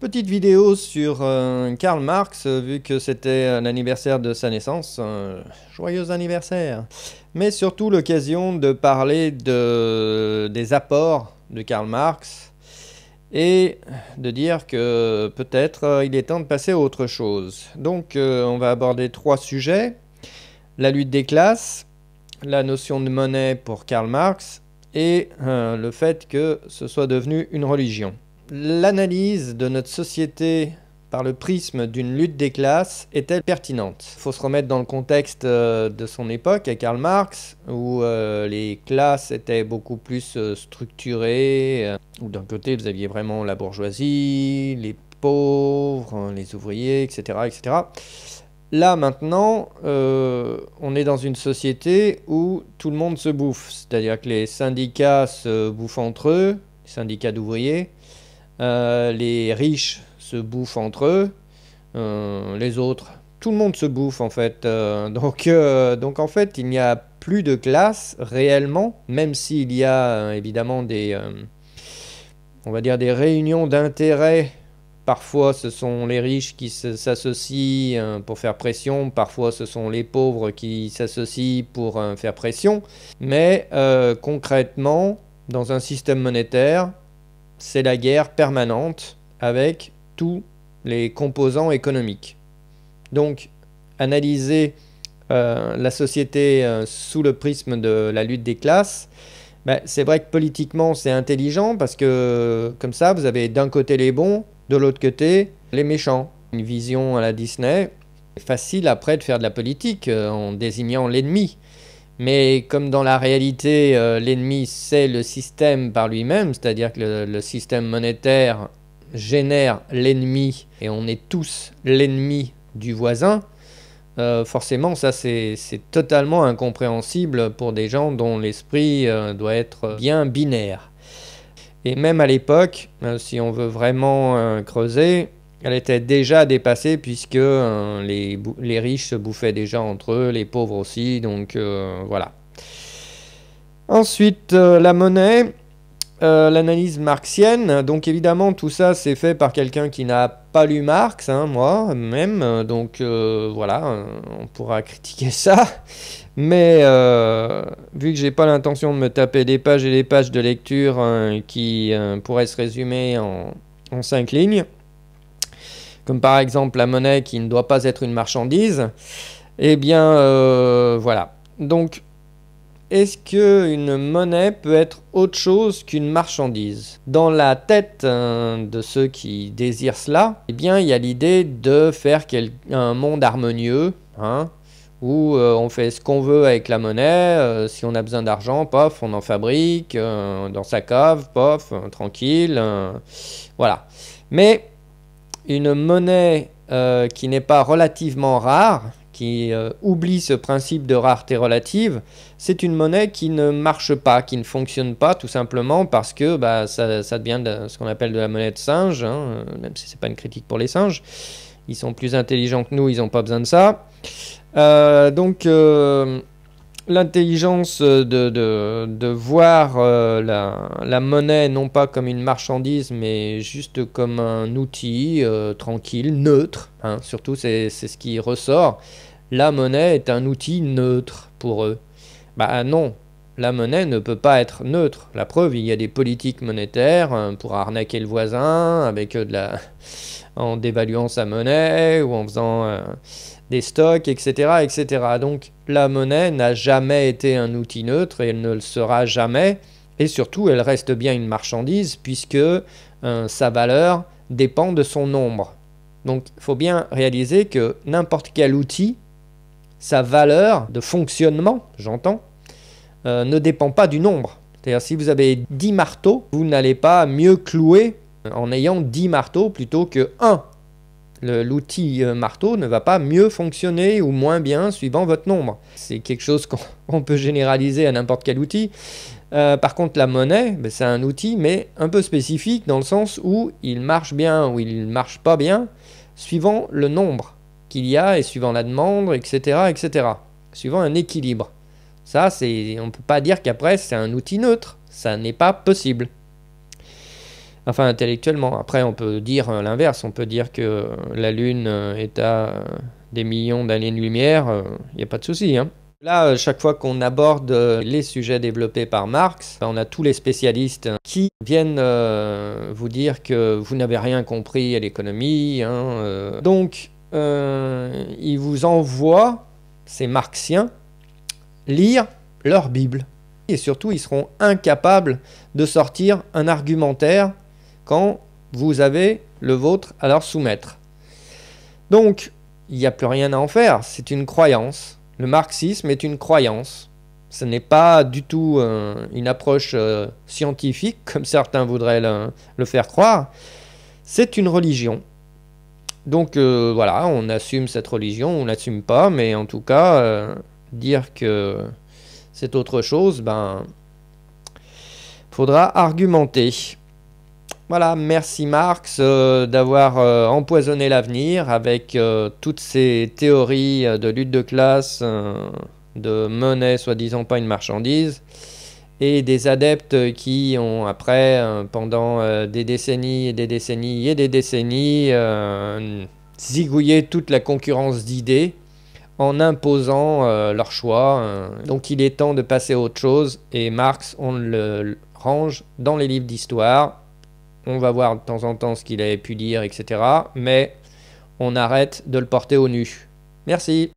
Petite vidéo sur euh, Karl Marx, euh, vu que c'était l'anniversaire de sa naissance. joyeux anniversaire Mais surtout l'occasion de parler des apports de Karl Marx et de dire que peut-être euh, il est temps de passer à autre chose. Donc on va aborder trois sujets. La lutte des classes, la notion de monnaie pour Karl Marx et le fait que ce soit devenu une religion l'analyse de notre société par le prisme d'une lutte des classes est-elle pertinente Il faut se remettre dans le contexte euh, de son époque à Karl Marx, où euh, les classes étaient beaucoup plus euh, structurées, où d'un côté vous aviez vraiment la bourgeoisie, les pauvres, hein, les ouvriers, etc. etc. Là maintenant, on est dans une société où tout le monde se bouffe, c'est-à-dire que les syndicats se bouffent entre eux, les syndicats d'ouvriers, euh, les riches se bouffent entre eux, euh, les autres, tout le monde se bouffe en fait. Euh, donc, donc en fait, il n'y a plus de classe réellement, même s'il y a évidemment des, on va dire des réunions d'intérêt. Parfois, ce sont les riches qui s'associent pour faire pression, parfois, ce sont les pauvres qui s'associent pour faire pression. Mais concrètement, dans un système monétaire, c'est la guerre permanente avec tous les composants économiques. Donc, analyser euh, la société euh, sous le prisme de la lutte des classes, bah, c'est vrai que politiquement c'est intelligent parce que comme ça vous avez d'un côté les bons, de l'autre côté les méchants. Une vision à la Disney, facile après de faire de la politique euh, en désignant l'ennemi. Mais comme dans la réalité, euh, l'ennemi, c'est le système par lui-même, c'est-à-dire que le, système monétaire génère l'ennemi et on est tous l'ennemi du voisin, euh, forcément, ça c'est totalement incompréhensible pour des gens dont l'esprit euh, doit être bien binaire. Et même à l'époque, si on veut vraiment creuser, elle était déjà dépassée puisque euh, les, riches se bouffaient déjà entre eux, les pauvres aussi, donc euh, voilà. Ensuite, euh, la monnaie, l'analyse marxienne. Donc évidemment, tout ça, c'est fait par quelqu'un qui n'a pas lu Marx, hein, moi même. Donc voilà, on pourra critiquer ça. Mais vu que j'ai pas l'intention de me taper des pages et des pages de lecture hein, qui pourraient se résumer en, en cinq lignes, comme par exemple la monnaie qui ne doit pas être une marchandise, eh bien euh, voilà. Donc est-ce qu'une monnaie peut être autre chose qu'une marchandise Dans la tête hein, de ceux qui désirent cela, eh bien il y a l'idée de faire un monde harmonieux, hein, où euh, on fait ce qu'on veut avec la monnaie, euh, si on a besoin d'argent, pof, on en fabrique, dans sa cave, pof, tranquille, voilà. Mais une monnaie euh, qui n'est pas relativement rare, qui euh, oublie ce principe de rareté relative, c'est une monnaie qui ne marche pas, qui ne fonctionne pas, tout simplement parce que bah, ça, devient ce qu'on appelle de la monnaie de singe, hein, euh, même si ce n'est pas une critique pour les singes. Ils sont plus intelligents que nous, ils n'ont pas besoin de ça. donc l'intelligence euh, de, de, de, voir euh, la, la, monnaie non pas comme une marchandise, mais juste comme un outil euh, tranquille, neutre. Hein. surtout, c'est ce qui ressort. La monnaie est un outil neutre pour eux. Bah non, la monnaie ne peut pas être neutre. La preuve, il y a des politiques monétaires hein, pour arnaquer le voisin avec de la en dévaluant sa monnaie ou en faisant des stocks, etc., etc. Donc la monnaie n'a jamais été un outil neutre et elle ne le sera jamais. Et surtout, elle reste bien une marchandise puisque euh, sa valeur dépend de son nombre. Donc il faut bien réaliser que n'importe quel outil, sa valeur de fonctionnement, j'entends, euh, ne dépend pas du nombre. C'est-à-dire si vous avez 10 marteaux, vous n'allez pas mieux clouer en ayant 10 marteaux plutôt que 1. L'outil euh, marteau ne va pas mieux fonctionner ou moins bien suivant votre nombre. C'est quelque chose qu'on peut généraliser à n'importe quel outil. Euh, par contre, la monnaie, ben, c'est un outil, mais un peu spécifique dans le sens où il marche bien ou il marche pas bien, suivant le nombre qu'il y a et suivant la demande, etc., etc. Suivant un équilibre. Ça, on ne peut pas dire qu'après, c'est un outil neutre. Ça n'est pas possible. Enfin, intellectuellement. Après, on peut dire euh, l'inverse. On peut dire que euh, la Lune euh, est à des millions d'années-lumière. Il n'y a pas de souci. Hein. Là, chaque fois qu'on aborde les sujets développés par Marx, ben, on a tous les spécialistes qui viennent vous dire que vous n'avez rien compris à l'économie. Hein, Donc, ils vous envoient, ces marxiens, lire leur Bible. Et surtout, ils seront incapables de sortir un argumentaire vous avez le vôtre à leur soumettre. Donc, il n'y a plus rien à en faire, c'est une croyance. Le marxisme est une croyance. Ce n'est pas du tout euh, une approche euh, scientifique, comme certains voudraient le, faire croire. C'est une religion. Donc euh, voilà, on assume cette religion, on n'assume pas, mais en tout cas, dire que c'est autre chose, ben, faudra argumenter. Voilà, merci Marx euh, d'avoir euh, empoisonné l'avenir avec euh, toutes ces théories de lutte de classe, de monnaie soi-disant pas une marchandise, et des adeptes qui ont après, pendant des décennies et des décennies et des décennies, zigouillé toute la concurrence d'idées en imposant leur choix. Donc il est temps de passer à autre chose, et Marx, on le range dans les livres d'histoire on va voir de temps en temps ce qu'il avait pu dire, etc. Mais on arrête de le porter au nu. Merci